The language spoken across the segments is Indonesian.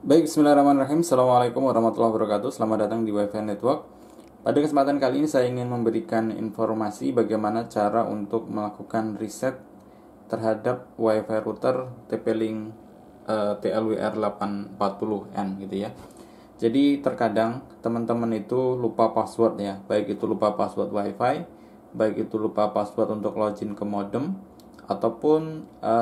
Baik, bismillahirrahmanirrahim. Assalamualaikum warahmatullahi wabarakatuh. Selamat datang di WiFi Network. Pada kesempatan kali ini saya ingin memberikan informasi bagaimana cara untuk melakukan riset terhadap WiFi router TP-Link e, eh, TLWR840N gitu ya. Jadi terkadang teman-teman itu lupa password ya, baik itu lupa password WiFi, baik itu lupa password untuk login ke modem, ataupun e,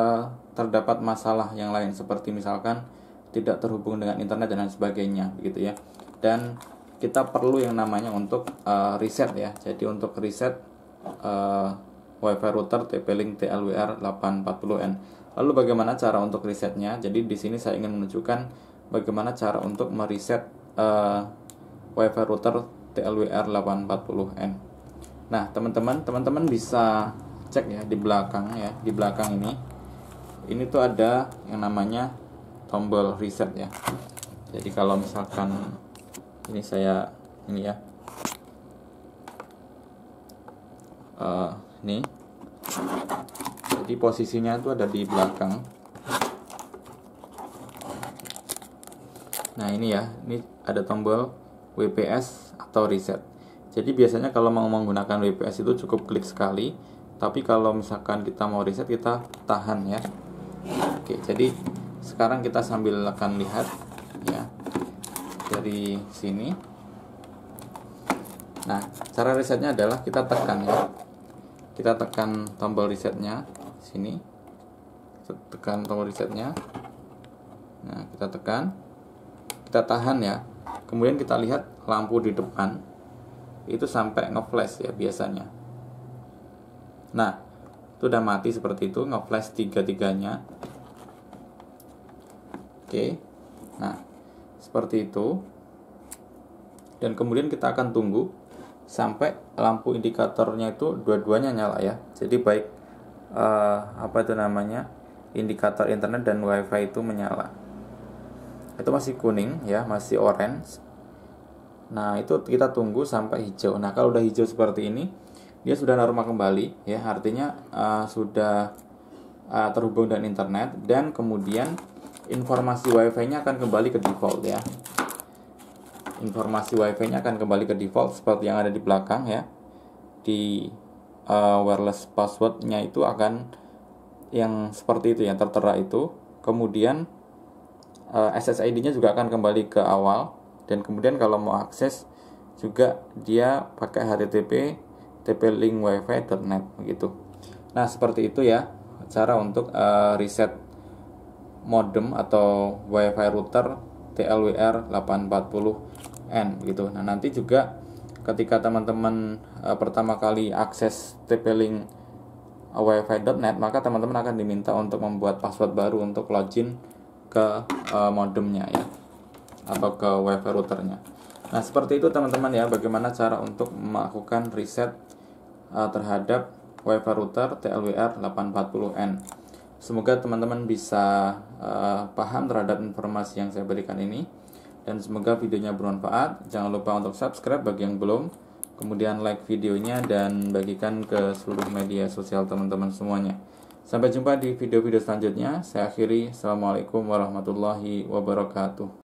terdapat masalah yang lain seperti misalkan tidak terhubung dengan internet dan lain sebagainya begitu ya dan kita perlu yang namanya untuk uh, eh, reset ya jadi untuk reset uh, eh, wifi router TP-Link TLWR 840N lalu bagaimana cara untuk resetnya jadi di sini saya ingin menunjukkan bagaimana cara untuk meriset uh, wifi router TLWR 840N nah teman-teman teman-teman bisa cek ya di belakang ya di belakang ini ini tuh ada yang namanya tombol reset ya jadi kalau misalkan ini saya ini ya uh, ini jadi posisinya itu ada di belakang nah ini ya ini ada tombol WPS atau reset jadi biasanya kalau mau menggunakan WPS itu cukup klik sekali tapi kalau misalkan kita mau reset kita tahan ya oke jadi sekarang kita sambil akan lihat ya dari sini nah cara resetnya adalah kita tekan ya kita tekan tombol resetnya sini tekan tombol resetnya nah kita tekan kita tahan ya kemudian kita lihat lampu di depan itu sampai ngeflash ya biasanya nah itu udah mati seperti itu ngeflash tiga tiganya Oke. Nah, seperti itu. Dan kemudian kita akan tunggu sampai lampu indikatornya itu dua-duanya nyala ya. Jadi baik uh, apa itu namanya? indikator internet dan wifi itu menyala. Itu masih kuning ya, masih orange. Nah, itu kita tunggu sampai hijau. Nah, kalau udah hijau seperti ini, dia sudah normal kembali ya, artinya uh, sudah uh, terhubung dengan internet dan kemudian informasi WiFi-nya akan kembali ke default ya. Informasi WiFi-nya akan kembali ke default seperti yang ada di belakang ya. Di uh, wireless password-nya itu akan yang seperti itu yang tertera itu. Kemudian uh, eh, SSID-nya juga akan kembali ke awal dan kemudian kalau mau akses juga dia pakai http tp-link wifi.net begitu. Nah, seperti itu ya cara untuk uh, reset modem atau wifi router TLWR 840N gitu. Nah, nanti juga ketika teman-teman e, pertama kali akses TP-Link eh, wifi.net maka teman-teman akan diminta untuk membuat password baru untuk login ke e, modemnya ya atau ke wifi routernya. Nah, seperti itu teman-teman ya bagaimana cara untuk melakukan reset e, terhadap wifi router TLWR 840N. Semoga teman-teman bisa uh, paham terhadap informasi yang saya berikan ini dan semoga videonya bermanfaat. Jangan lupa untuk subscribe bagi yang belum, kemudian like videonya dan bagikan ke seluruh media sosial teman-teman semuanya. Sampai jumpa di video-video selanjutnya. Saya akhiri. Assalamualaikum warahmatullahi wabarakatuh.